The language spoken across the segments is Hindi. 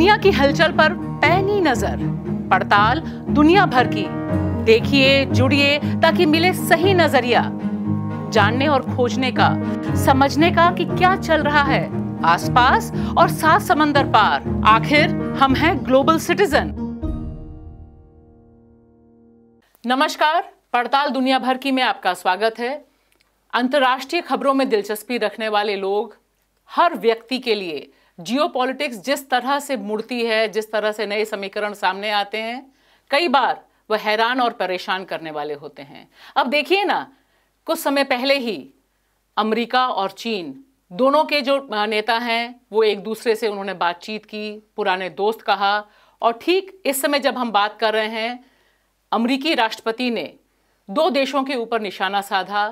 दुनिया की हलचल पर पैनी नजर पड़ताल दुनिया भर की देखिए जुड़िए ताकि मिले सही नजरिया जानने और खोजने का समझने का कि क्या चल रहा है आसपास और सात समंदर पार आखिर हम हैं ग्लोबल सिटीजन नमस्कार पड़ताल दुनिया भर की में आपका स्वागत है अंतर्राष्ट्रीय खबरों में दिलचस्पी रखने वाले लोग हर व्यक्ति के लिए जियोपॉलिटिक्स जिस तरह से मुड़ती है जिस तरह से नए समीकरण सामने आते हैं कई बार वह हैरान और परेशान करने वाले होते हैं अब देखिए ना कुछ समय पहले ही अमेरिका और चीन दोनों के जो नेता हैं वो एक दूसरे से उन्होंने बातचीत की पुराने दोस्त कहा और ठीक इस समय जब हम बात कर रहे हैं अमरीकी राष्ट्रपति ने दो देशों के ऊपर निशाना साधा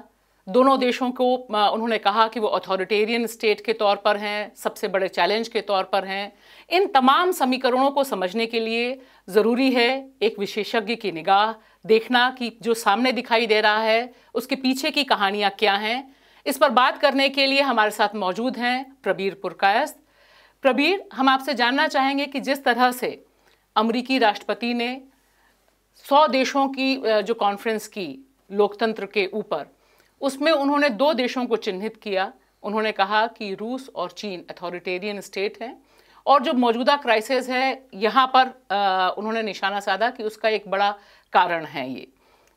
दोनों देशों को उन्होंने कहा कि वो अथॉरिटेरियन स्टेट के तौर पर हैं सबसे बड़े चैलेंज के तौर पर हैं इन तमाम समीकरणों को समझने के लिए ज़रूरी है एक विशेषज्ञ की निगाह देखना कि जो सामने दिखाई दे रहा है उसके पीछे की कहानियाँ क्या हैं इस पर बात करने के लिए हमारे साथ मौजूद हैं प्रबीर पुरकायस्त प्रबीर हम आपसे जानना चाहेंगे कि जिस तरह से अमरीकी राष्ट्रपति ने सौ देशों की जो कॉन्फ्रेंस की लोकतंत्र के ऊपर उसमें उन्होंने दो देशों को चिन्हित किया उन्होंने कहा कि रूस और चीन अथॉरिटेरियन स्टेट हैं और जो मौजूदा क्राइसिस है यहाँ पर आ, उन्होंने निशाना साधा कि उसका एक बड़ा कारण है ये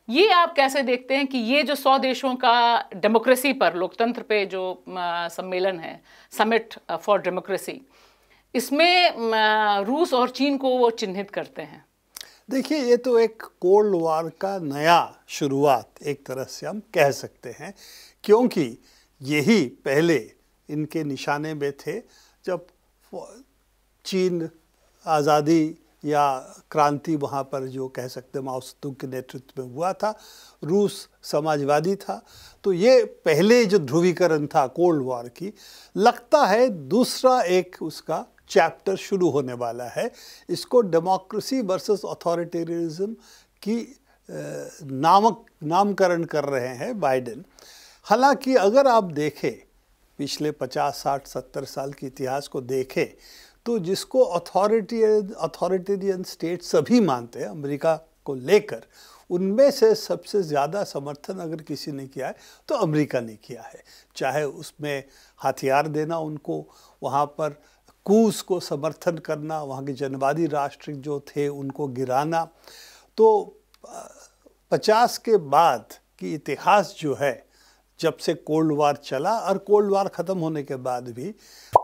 ये आप कैसे देखते हैं कि ये जो सौ देशों का डेमोक्रेसी पर लोकतंत्र पे जो सम्मेलन है समिट फॉर डेमोक्रेसी इसमें रूस और चीन को वो चिन्हित करते हैं देखिए ये तो एक कोल्ड वार का नया शुरुआत एक तरह से हम कह सकते हैं क्योंकि यही पहले इनके निशाने में थे जब चीन आज़ादी या क्रांति वहाँ पर जो कह सकते माओस्तुंग के नेतृत्व में हुआ था रूस समाजवादी था तो ये पहले जो ध्रुवीकरण था कोल्ड वॉर की लगता है दूसरा एक उसका चैप्टर शुरू होने वाला है इसको डेमोक्रेसी वर्सेस अथॉरिटेरिज्म की नामक नामकरण कर रहे हैं बाइडेन हालांकि अगर आप देखें पिछले 50, 60, 70 साल के इतिहास को देखें तो जिसको अथॉरिटी अथॉरिटेरियन स्टेट सभी मानते हैं अमेरिका को लेकर उनमें से सबसे ज़्यादा समर्थन अगर किसी ने किया है तो अमेरिका ने किया है चाहे उसमें हथियार देना उनको वहाँ पर कूस को समर्थन करना वहाँ के जनवादी राष्ट्र जो थे उनको गिराना तो पचास के बाद की इतिहास जो है जब से कोल्ड वार चला और कोल्ड वार ख़त्म होने के बाद भी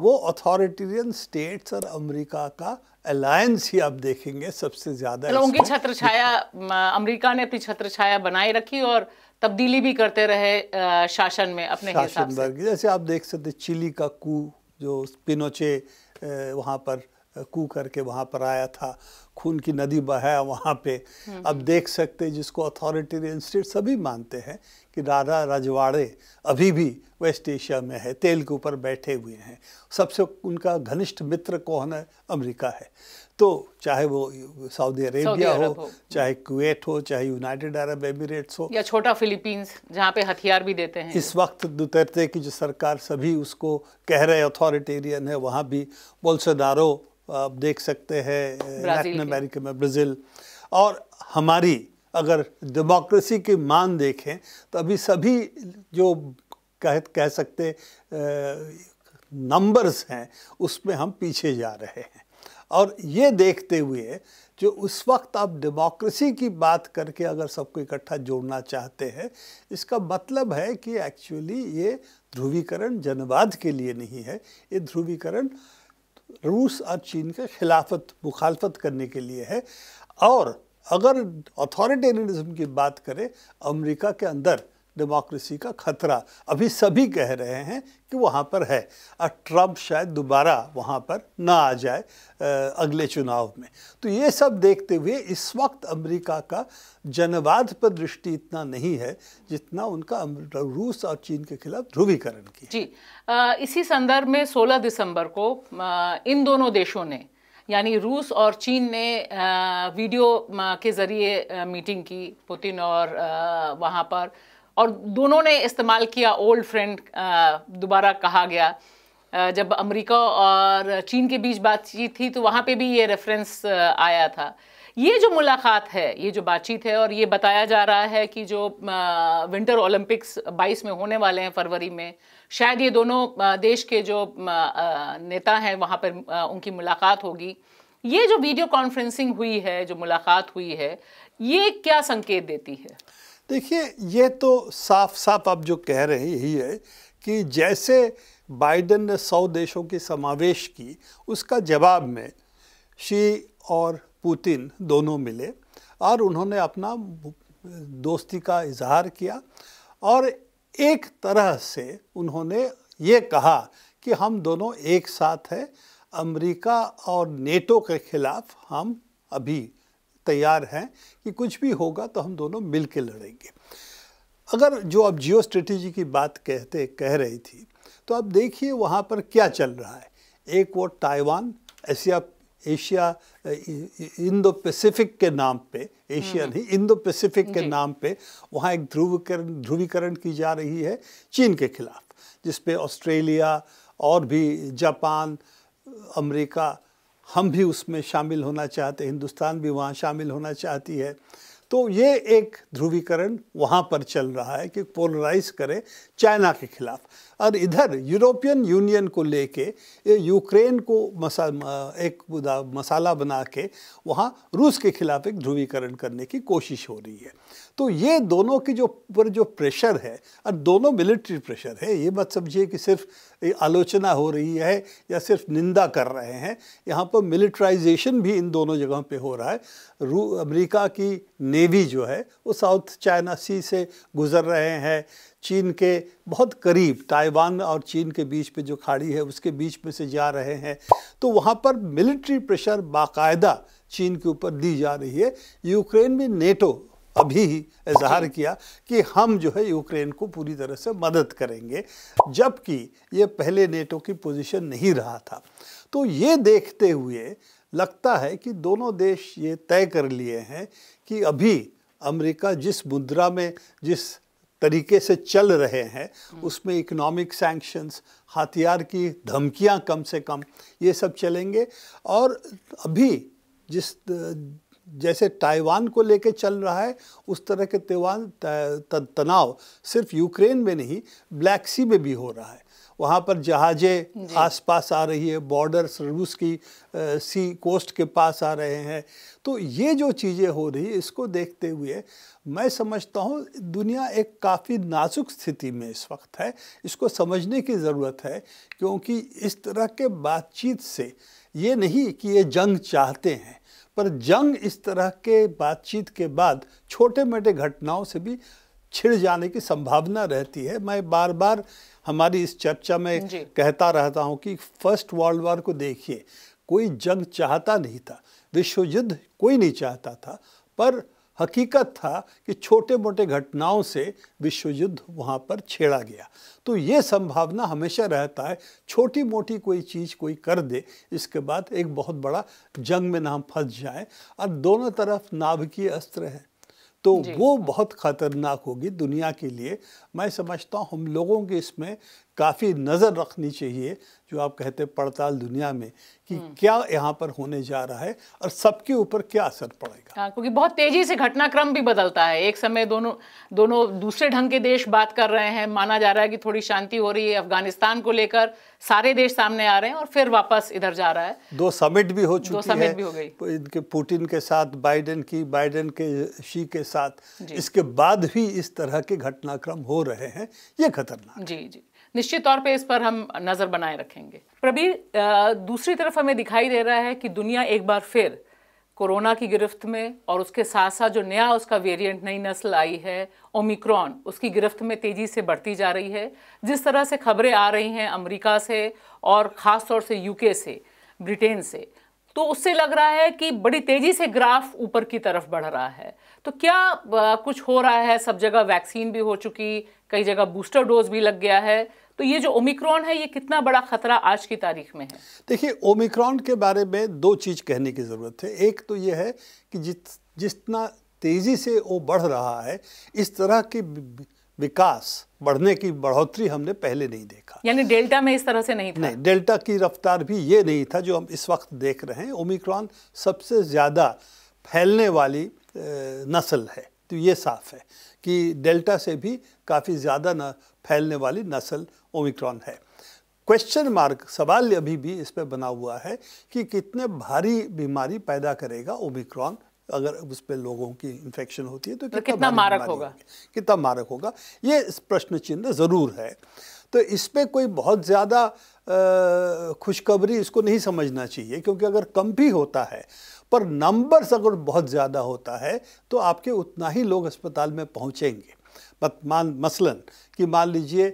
वो अथॉरिटेरियन स्टेट्स और अमेरिका का अलायंस ही आप देखेंगे सबसे ज़्यादा उनकी छत्र छाया अमरीका ने अपनी छत्र छाया बनाए रखी और तब्दीली भी करते रहे शासन में अपने शासन वर्ग जैसे आप देख सकते चिली का कू जो पिनोचे वहाँ पर कू करके वहाँ पर आया था खून की नदी बहाया वहाँ पे हम्म। अब देख सकते जिसको अथॉरिटेरियन स्टेट सभी मानते हैं कि राधा राजवाड़े अभी भी वेस्ट एशिया में है तेल के ऊपर बैठे हुए हैं सबसे उनका घनिष्ठ मित्र कौन है अमेरिका है तो चाहे वो सऊदी अरेबिया हो, हो चाहे कुवैत हो चाहे यूनाइटेड अरब एमिरेट्स हो या छोटा फिलीपींस जहाँ पे हथियार भी देते हैं इस वक्त दुतरते की जो सरकार सभी उसको कह रहे अथॉरिटेरियन है वहाँ भी बोलसदारों आप देख सकते हैं लैटिन अमेरिका में ब्राज़ील और हमारी अगर डेमोक्रेसी की मान देखें तो अभी सभी जो कह कह सकते नंबर्स हैं उसमें हम पीछे जा रहे हैं और ये देखते हुए जो उस वक्त आप डेमोक्रेसी की बात करके अगर सबको इकट्ठा जोड़ना चाहते हैं इसका मतलब है कि एक्चुअली ये ध्रुवीकरण जनवाद के लिए नहीं है ये ध्रुवीकरण रूस और चीन के खिलाफत मुखालफत करने के लिए है और अगर अथॉरिटेरिज्म की बात करें अमेरिका के अंदर डेमोक्रेसी का खतरा अभी सभी कह रहे हैं कि वहाँ पर है और ट्रम्प शायद दोबारा वहाँ पर ना आ जाए अगले चुनाव में तो ये सब देखते हुए इस वक्त अमेरिका का जनवाद पर दृष्टि इतना नहीं है जितना उनका रूस और चीन के खिलाफ ध्रुवीकरण की जी आ, इसी संदर्भ में 16 दिसंबर को आ, इन दोनों देशों ने यानी रूस और चीन ने आ, वीडियो के ज़रिए मीटिंग की पुतिन और वहाँ पर और दोनों ने इस्तेमाल किया ओल्ड फ्रेंड दोबारा कहा गया जब अमेरिका और चीन के बीच बातचीत थी तो वहाँ पे भी ये रेफरेंस आया था ये जो मुलाकात है ये जो बातचीत है और ये बताया जा रहा है कि जो विंटर ओलंपिक्स 22 में होने वाले हैं फरवरी में शायद ये दोनों देश के जो नेता हैं वहाँ पर उनकी मुलाकात होगी ये जो वीडियो कॉन्फ्रेंसिंग हुई है जो मुलाकात हुई है ये क्या संकेत देती है देखिए ये तो साफ साफ आप जो कह रहे यही है कि जैसे बाइडन ने सौ देशों की समावेश की उसका जवाब में शी और पुतिन दोनों मिले और उन्होंने अपना दोस्ती का इजहार किया और एक तरह से उन्होंने ये कहा कि हम दोनों एक साथ हैं अमेरिका और नेटो के खिलाफ हम अभी तैयार हैं कि कुछ भी होगा तो हम दोनों मिल के लड़ेंगे अगर जो आप जियो स्ट्रेटेजी की बात कहते कह रही थी तो आप देखिए वहाँ पर क्या चल रहा है एक वो Taiwan Asia Asia Indo Pacific के नाम पे एशिया हम्म। नहीं इंडो पैसिफिक के नाम पे वहाँ एक ध्रुवीकरण ध्रुवीकरण की जा रही है चीन के खिलाफ जिसपे ऑस्ट्रेलिया और भी जापान अमेरिका हम भी उसमें शामिल होना चाहते हिंदुस्तान भी वहाँ शामिल होना चाहती है तो ये एक ध्रुवीकरण वहाँ पर चल रहा है कि पोलराइज करें चाइना के खिलाफ और इधर यूरोपियन यूनियन को लेके ये यूक्रेन को मसा एक मसाला बना के वहाँ रूस के खिलाफ एक ध्रुवीकरण करने की कोशिश हो रही है तो ये दोनों की जो पर जो प्रेशर है और दोनों मिलिट्री प्रेशर है ये मत समझिए कि सिर्फ आलोचना हो रही है या सिर्फ निंदा कर रहे हैं यहाँ पर मिलिट्राइजेशन भी इन दोनों जगहों पे हो रहा है रू अमरीका की नेवी जो है वो साउथ चाइना सी से गुज़र रहे हैं चीन के बहुत करीब ताइवान और चीन के बीच पे जो खाड़ी है उसके बीच में से जा रहे हैं तो वहाँ पर मिलिट्री प्रेशर बाकायदा चीन के ऊपर दी जा रही है यूक्रेन में नेटो अभी ही इजहार किया कि हम जो है यूक्रेन को पूरी तरह से मदद करेंगे जबकि ये पहले नेटो की पोजीशन नहीं रहा था तो ये देखते हुए लगता है कि दोनों देश ये तय कर लिए हैं कि अभी अमेरिका जिस मुद्रा में जिस तरीके से चल रहे हैं हम्म। उसमें इकोनॉमिक सैंक्शंस हथियार की धमकियां कम से कम ये सब चलेंगे और अभी जिस जैसे ताइवान को लेकर चल रहा है उस तरह के तेवान तनाव सिर्फ यूक्रेन में नहीं ब्लैक सी में भी हो रहा है वहाँ पर जहाज़ें आसपास आ रही है बॉर्डर्स रूस की आ, सी कोस्ट के पास आ रहे हैं तो ये जो चीज़ें हो रही है इसको देखते हुए मैं समझता हूँ दुनिया एक काफ़ी नाजुक स्थिति में इस वक्त है इसको समझने की ज़रूरत है क्योंकि इस तरह के बातचीत से ये नहीं कि ये जंग चाहते हैं पर जंग इस तरह के बातचीत के बाद छोटे मोटे घटनाओं से भी छिड़ जाने की संभावना रहती है मैं बार बार हमारी इस चर्चा में कहता रहता हूँ कि फर्स्ट वर्ल्ड वॉर को देखिए कोई जंग चाहता नहीं था विश्व युद्ध कोई नहीं चाहता था पर हकीकत था कि छोटे मोटे घटनाओं से विश्व युद्ध वहाँ पर छेड़ा गया तो ये संभावना हमेशा रहता है छोटी मोटी कोई चीज़ कोई कर दे इसके बाद एक बहुत बड़ा जंग में नाम फंस जाए और दोनों तरफ नाभिकीय अस्त्र हैं तो वो बहुत खतरनाक होगी दुनिया के लिए मैं समझता हूँ हम लोगों के इसमें काफ़ी नज़र रखनी चाहिए जो आप कहते हैं पड़ताल दुनिया में कि हम्म। क्या यहाँ पर होने जा रहा है और सबके ऊपर क्या असर पड़ेगा हाँ क्योंकि बहुत तेज़ी से घटनाक्रम भी बदलता है एक समय दोनों दोनों दूसरे ढंग के देश बात कर रहे हैं माना जा रहा है कि थोड़ी शांति हो रही है अफगानिस्तान को लेकर सारे देश सामने आ रहे हैं और फिर वापस इधर जा रहा है दो समिट भी हो चुकी दो समिट भी हो गई इनके के साथ बाइडेन की बाइडेन के शी के साथ इसके बाद भी इस तरह के घटनाक्रम हो रहे हैं ये खतरनाक जी जी निश्चित तौर पे इस पर हम नज़र बनाए रखेंगे प्रबीर दूसरी तरफ हमें दिखाई दे रहा है कि दुनिया एक बार फिर कोरोना की गिरफ्त में और उसके साथ साथ जो नया उसका वेरिएंट नई नस्ल आई है ओमिक्रॉन उसकी गिरफ्त में तेज़ी से बढ़ती जा रही है जिस तरह से खबरें आ रही हैं अमेरिका से और ख़ास तौर से यूके से ब्रिटेन से तो उससे लग रहा है कि बड़ी तेज़ी से ग्राफ ऊपर की तरफ बढ़ रहा है तो क्या कुछ हो रहा है सब जगह वैक्सीन भी हो चुकी कई जगह बूस्टर डोज भी लग गया है तो ये जो ओमिक्रॉन है ये कितना बड़ा खतरा आज की तारीख में है देखिए ओमिक्रॉन के बारे में दो चीज़ कहने की ज़रूरत है एक तो ये है कि जित जितना तेज़ी से वो बढ़ रहा है इस तरह की विकास बढ़ने की बढ़ोतरी हमने पहले नहीं देखा यानी डेल्टा में इस तरह से नहीं था नहीं डेल्टा की रफ्तार भी ये नहीं था जो हम इस वक्त देख रहे हैं ओमिक्रॉन सबसे ज़्यादा फैलने वाली नस्ल है तो ये साफ है कि डेल्टा से भी काफ़ी ज़्यादा न फैलने वाली नस्ल ओमिक्रॉन है क्वेश्चन मार्क सवाल अभी भी इस पर बना हुआ है कि कितने भारी बीमारी पैदा करेगा ओमिक्रॉन अगर उस पर लोगों की इन्फेक्शन होती है तो, तो कितना, कितना मारक होगा कितना मारक होगा ये प्रश्न चिन्ह ज़रूर है तो इस पर कोई बहुत ज़्यादा खुशखबरी इसको नहीं समझना चाहिए क्योंकि अगर कम भी होता है पर नंबर्स अगर बहुत ज़्यादा होता है तो आपके उतना ही लोग अस्पताल में पहुँचेंगे मान मसलन कि मान लीजिए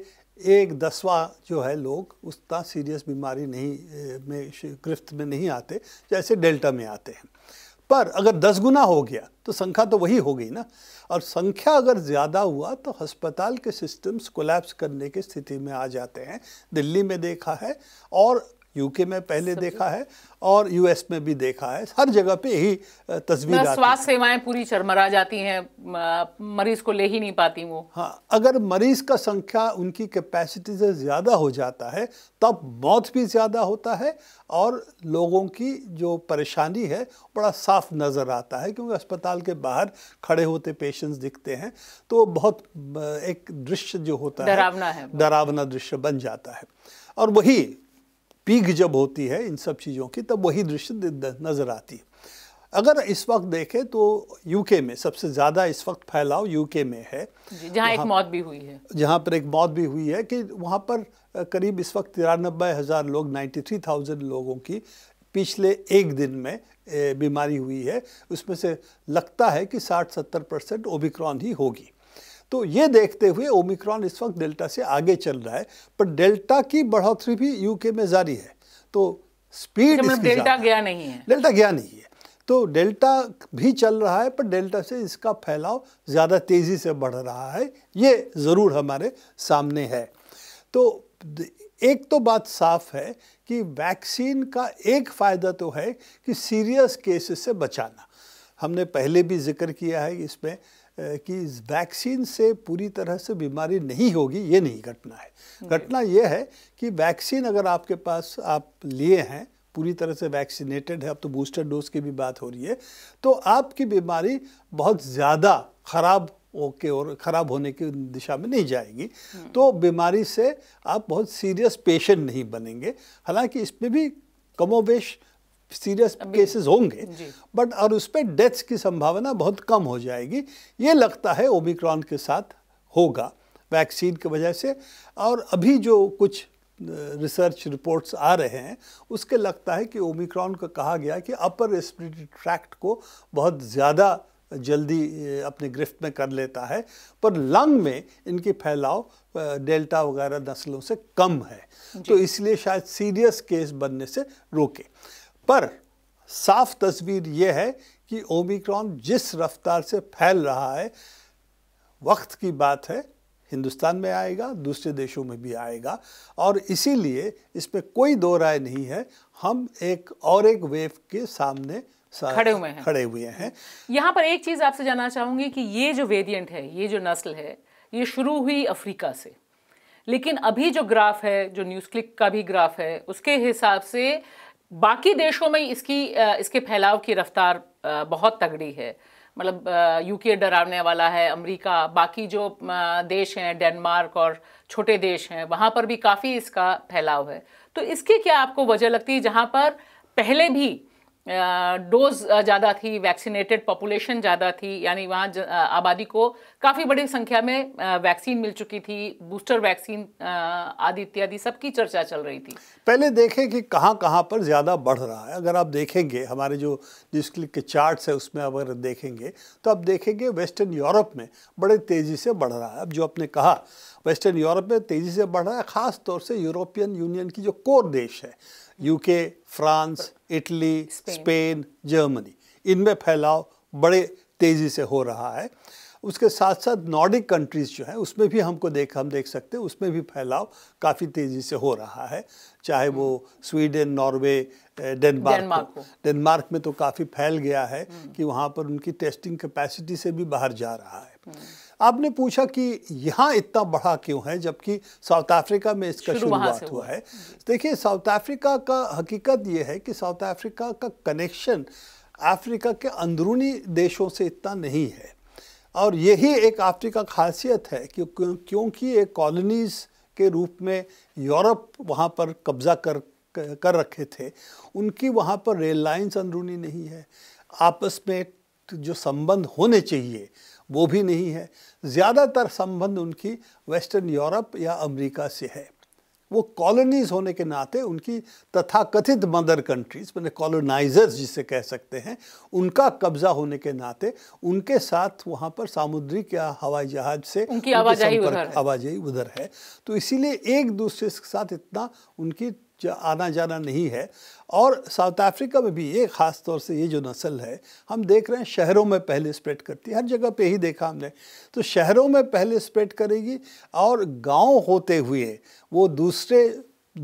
एक दसवा जो है लोग उतना सीरियस बीमारी नहीं में गिरफ्त में नहीं आते जैसे डेल्टा में आते हैं पर अगर दस गुना हो गया तो संख्या तो वही हो गई ना और संख्या अगर ज़्यादा हुआ तो अस्पताल के सिस्टम्स कोलैप्स करने की स्थिति में आ जाते हैं दिल्ली में देखा है और यूके में पहले देखा है और यूएस में भी देखा है हर जगह पे यही तस्वीर स्वास्थ्य सेवाएं पूरी चरमरा जाती हैं मरीज को ले ही नहीं पाती वो हाँ अगर मरीज का संख्या उनकी कैपेसिटी से ज़्यादा हो जाता है तब मौत भी ज़्यादा होता है और लोगों की जो परेशानी है बड़ा साफ नज़र आता है क्योंकि अस्पताल के बाहर खड़े होते पेशेंट्स दिखते हैं तो बहुत एक दृश्य जो होता है डरावना है डरावना दृश्य बन जाता है और वही पीघ जब होती है इन सब चीज़ों की तब वही दृश्य नज़र आती है अगर इस वक्त देखें तो यूके में सबसे ज़्यादा इस वक्त फैलाव यूके में है जहाँ एक मौत भी हुई है जहाँ पर एक मौत भी हुई है कि वहाँ पर करीब इस वक्त तिरानबे हज़ार लोग नाइन्टी थ्री थाउजेंड लोगों की पिछले एक दिन में बीमारी हुई है उसमें से लगता है कि साठ सत्तर परसेंट ओबिक्रॉन ही होगी तो ये देखते हुए ओमिक्रॉन इस वक्त डेल्टा से आगे चल रहा है पर डेल्टा की बढ़ोतरी भी यूके में जारी है तो स्पीड मतलब डेल्टा गया नहीं है डेल्टा गया नहीं है तो डेल्टा भी चल रहा है पर डेल्टा से इसका फैलाव ज़्यादा तेज़ी से बढ़ रहा है ये ज़रूर हमारे सामने है तो एक तो बात साफ है कि वैक्सीन का एक फ़ायदा तो है कि सीरियस केसेस से बचाना हमने पहले भी जिक्र किया है इसमें कि इस वैक्सीन से पूरी तरह से बीमारी नहीं होगी ये नहीं घटना है घटना ये है कि वैक्सीन अगर आपके पास आप लिए हैं पूरी तरह से वैक्सीनेटेड है अब तो बूस्टर डोज की भी बात हो रही है तो आपकी बीमारी बहुत ज़्यादा खराब ओके और ख़राब होने की दिशा में नहीं जाएगी हम्म। तो बीमारी से आप बहुत सीरियस पेशेंट नहीं बनेंगे हालांकि इसमें भी कमोबेश सीरियस केसेस होंगे बट और उस पर डेथ्स की संभावना बहुत कम हो जाएगी ये लगता है ओमिक्रॉन के साथ होगा वैक्सीन की वजह से और अभी जो कुछ रिसर्च रिपोर्ट्स आ रहे हैं उसके लगता है कि ओमिक्रॉन का कहा गया कि अपर रेस्पिरेटरी ट्रैक्ट को बहुत ज़्यादा जल्दी अपने गिरफ्त में कर लेता है पर लंग में इनके फैलाव डेल्टा वगैरह नस्लों से कम है तो इसलिए शायद सीरियस केस बनने से रोके पर साफ तस्वीर यह है कि ओमिक्रॉन जिस रफ्तार से फैल रहा है वक्त की बात है हिंदुस्तान में आएगा दूसरे देशों में भी आएगा और इसीलिए इसमें कोई दो राय नहीं है हम एक और एक वेव के सामने खड़े हुए हैं खड़े हुए हैं यहाँ पर एक चीज़ आपसे जानना चाहूंगी कि ये जो वेरिएंट है ये जो नस्ल है ये शुरू हुई अफ्रीका से लेकिन अभी जो ग्राफ है जो न्यूज़ क्लिक का भी ग्राफ है उसके हिसाब से बाकी देशों में इसकी इसके फैलाव की रफ्तार बहुत तगड़ी है मतलब यूके डराने वाला है अमेरिका बाकी जो देश हैं डेनमार्क और छोटे देश हैं वहाँ पर भी काफ़ी इसका फैलाव है तो इसकी क्या आपको वजह लगती है जहाँ पर पहले भी डोज ज़्यादा थी वैक्सीनेटेड पॉपुलेशन ज़्यादा थी यानी वहाँ आबादी को काफ़ी बड़ी संख्या में वैक्सीन मिल चुकी थी बूस्टर वैक्सीन आदि इत्यादि सबकी चर्चा चल रही थी पहले देखें कि कहाँ कहाँ पर ज़्यादा बढ़ रहा है अगर आप देखेंगे हमारे जो जिस के चार्ट्स है उसमें अगर देखेंगे तो आप देखेंगे वेस्टर्न यूरोप में बड़े तेज़ी से बढ़ रहा है अब जो आपने कहा वेस्टर्न यूरोप में तेज़ी से बढ़ रहा है ख़ास तौर से यूरोपियन यूनियन की जो कोर देश है UK France Italy Spain Germany इनमें फैलाव बड़े तेज़ी से हो रहा है उसके साथ साथ नॉर्डिक कंट्रीज़ जो हैं उसमें भी हमको देख हम देख सकते हैं उसमें भी फैलाव काफ़ी तेज़ी से हो रहा है चाहे वो स्वीडन नॉर्वे डेनमार्क डेनमार्क में तो काफ़ी फैल गया है कि वहाँ पर उनकी टेस्टिंग कैपेसिटी से भी बाहर जा रहा है हम्म। आपने पूछा कि यहाँ इतना बढ़ा क्यों है जबकि साउथ अफ्रीका में इसका शुरुआत हुआ है देखिए साउथ अफ्रीका का हकीकत ये है कि साउथ अफ्रीका का कनेक्शन अफ्रीका के अंदरूनी देशों से इतना नहीं है और यही एक अफ्रीका खासियत है कि क्योंकि एक कॉलोनीज़ के रूप में यूरोप वहाँ पर कब्ज़ा कर कर रखे थे उनकी वहाँ पर रेल लाइन्स अंदरूनी नहीं है आपस में जो संबंध होने चाहिए वो भी नहीं है ज़्यादातर संबंध उनकी वेस्टर्न यूरोप या अमेरिका से है वो कॉलोनीज होने के नाते उनकी तथाकथित मदर कंट्रीज मैंने कॉलोनाइजर्स जिसे कह सकते हैं उनका कब्जा होने के नाते उनके साथ वहाँ पर सामुद्रिक या हवाई जहाज से उनकी आवाजाही उधर आवाजाही उधर है तो इसीलिए एक दूसरे के साथ इतना उनकी आना जाना नहीं है और साउथ अफ्रीका में भी ये ख़ास तौर से ये जो नस्ल है हम देख रहे हैं शहरों में पहले स्प्रेड करती है हर जगह पे ही देखा हमने तो शहरों में पहले स्प्रेड करेगी और गांव होते हुए वो दूसरे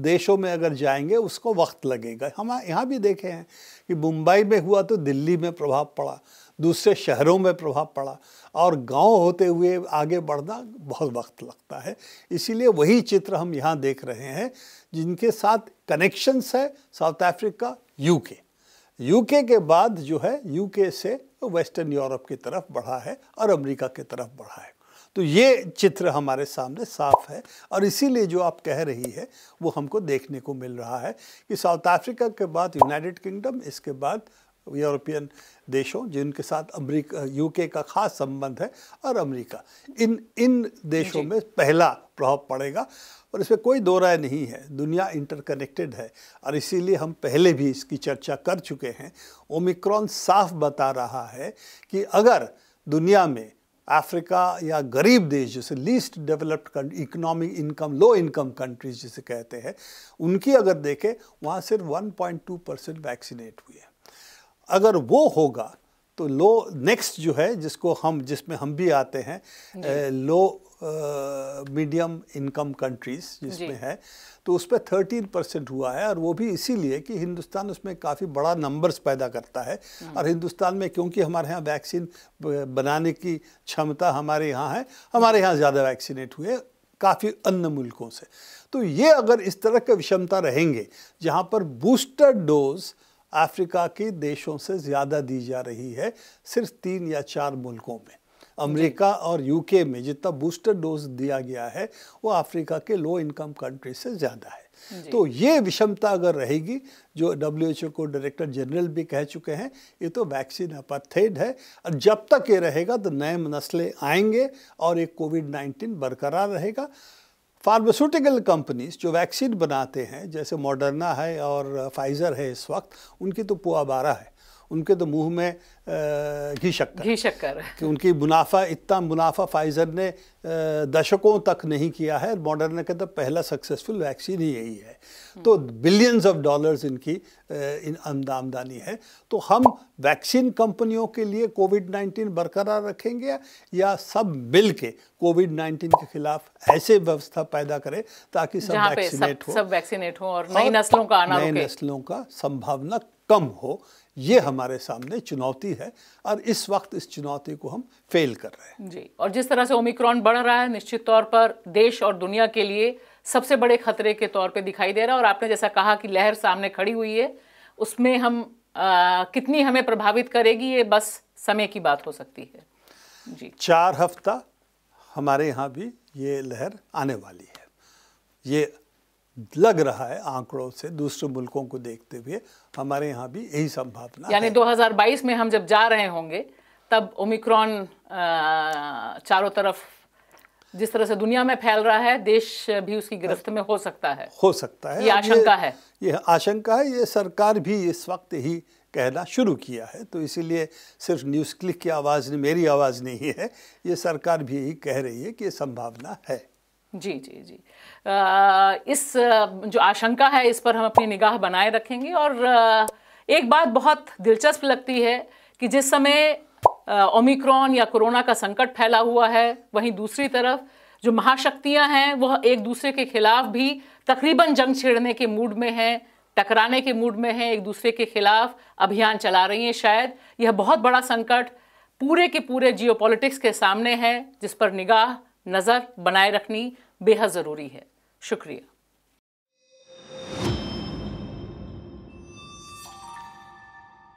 देशों में अगर जाएंगे उसको वक्त लगेगा हम यहाँ भी देखे हैं कि मुंबई में हुआ तो दिल्ली में प्रभाव पड़ा दूसरे शहरों में प्रभाव पड़ा और गांव होते हुए आगे बढ़ना बहुत वक्त लगता है इसीलिए वही चित्र हम यहाँ देख रहे हैं जिनके साथ कनेक्शंस है साउथ अफ्रीका यूके यूके के बाद जो है यूके से वेस्टर्न यूरोप की तरफ बढ़ा है और अमेरिका की तरफ बढ़ा है तो ये चित्र हमारे सामने साफ है और इसीलिए जो आप कह रही है वो हमको देखने को मिल रहा है कि साउथ अफ्रीका के बाद यूनाइटेड किंगडम इसके बाद यूरोपियन देशों जिनके साथ अमरीका यूके का खास संबंध है और अमेरिका इन इन देशों में पहला प्रभाव पड़ेगा और इसमें कोई दो राय नहीं है दुनिया इंटरकनेक्टेड है और इसीलिए हम पहले भी इसकी चर्चा कर चुके हैं ओमिक्रॉन साफ बता रहा है कि अगर दुनिया में अफ्रीका या गरीब देश जैसे least developed economic income low income countries जिसे कहते हैं उनकी अगर देखें वहाँ सिर्फ 1.2 परसेंट वैक्सीनेट हुए हैं अगर वो होगा तो लो नेक्स्ट जो है जिसको हम जिसमें हम भी आते हैं ए, लो मीडियम इनकम कंट्रीज जिसमें है तो उस पर थर्टीन परसेंट हुआ है और वो भी इसीलिए कि हिंदुस्तान उसमें काफ़ी बड़ा नंबर्स पैदा करता है हाँ। और हिंदुस्तान में क्योंकि हमारे यहाँ वैक्सीन बनाने की क्षमता हमारे यहाँ है हमारे यहाँ ज़्यादा वैक्सीनेट हुए काफ़ी अन्य मुल्कों से तो ये अगर इस तरह के विषमता रहेंगे जहाँ पर बूस्टर डोज़ अफ्रीका के देशों से ज़्यादा दी जा रही है सिर्फ तीन या चार मुल्कों में अमेरिका और यूके में जितना बूस्टर डोज दिया गया है वो अफ्रीका के लो इनकम कंट्री से ज़्यादा है तो ये विषमता अगर रहेगी जो डब्ल्यू को डायरेक्टर जनरल भी कह चुके हैं ये तो वैक्सीन अपथेड है और जब तक ये रहेगा तो नए नस्लें आएंगे और ये कोविड नाइन्टीन बरकरार रहेगा फार्मास्यूटिकल कंपनीज जो वैक्सीन बनाते हैं जैसे मॉडर्ना है और फाइज़र है इस वक्त उनकी तो पुआ है उनके तो मुंह में घी शक्कर घी शक्कर कि उनकी मुनाफा इतना मुनाफा फाइजर ने दशकों तक नहीं किया है मॉडर्न का तो पहला सक्सेसफुल वैक्सीन ही यही है तो बिलियंस ऑफ डॉलर्स इनकी इन आमदानी है तो हम वैक्सीन कंपनियों के लिए कोविड 19 बरकरार रखेंगे या सब मिल के कोविड 19 के खिलाफ ऐसे व्यवस्था पैदा करें ताकि सब वैक्सीनेट सब, हो सब वैक्सीनेट हो और नई नस्लों का आना नई नस्लों का संभावना कम हो ये हमारे सामने चुनौती है और इस वक्त इस चुनौती को हम फेल कर रहे हैं जी और जिस तरह से ओमिक्रॉन बढ़ रहा है निश्चित तौर पर देश और दुनिया के लिए सबसे बड़े खतरे के तौर पे दिखाई दे रहा है और आपने जैसा कहा कि लहर सामने खड़ी हुई है उसमें हम आ, कितनी हमें प्रभावित करेगी ये बस समय की बात हो सकती है जी चार हफ्ता हमारे यहाँ भी ये लहर आने वाली है ये लग रहा है आंकड़ों से दूसरे मुल्कों को देखते हुए हमारे यहाँ भी यही संभावना यानी 2022 में हम जब जा रहे होंगे तब ओमिक्रॉन चारों तरफ जिस तरह से दुनिया में फैल रहा है देश भी उसकी गिरफ्त में हो सकता है हो सकता है ये आशंका है ये आशंका है ये सरकार भी इस वक्त ही कहना शुरू किया है तो इसीलिए सिर्फ न्यूज़ क्लिक की आवाज़ मेरी आवाज़ नहीं है ये सरकार भी यही कह रही है कि ये संभावना है जी जी जी आ, इस जो आशंका है इस पर हम अपनी निगाह बनाए रखेंगे और एक बात बहुत दिलचस्प लगती है कि जिस समय ओमिक्रॉन या कोरोना का संकट फैला हुआ है वहीं दूसरी तरफ जो महाशक्तियां हैं वह एक दूसरे के खिलाफ भी तकरीबन जंग छेड़ने के मूड में हैं टकराने के मूड में हैं एक दूसरे के खिलाफ अभियान चला रही हैं शायद यह बहुत बड़ा संकट पूरे के पूरे जियोपॉलिटिक्स के सामने है जिस पर निगाह नज़र बनाए रखनी बेहद ज़रूरी है शुक्रिया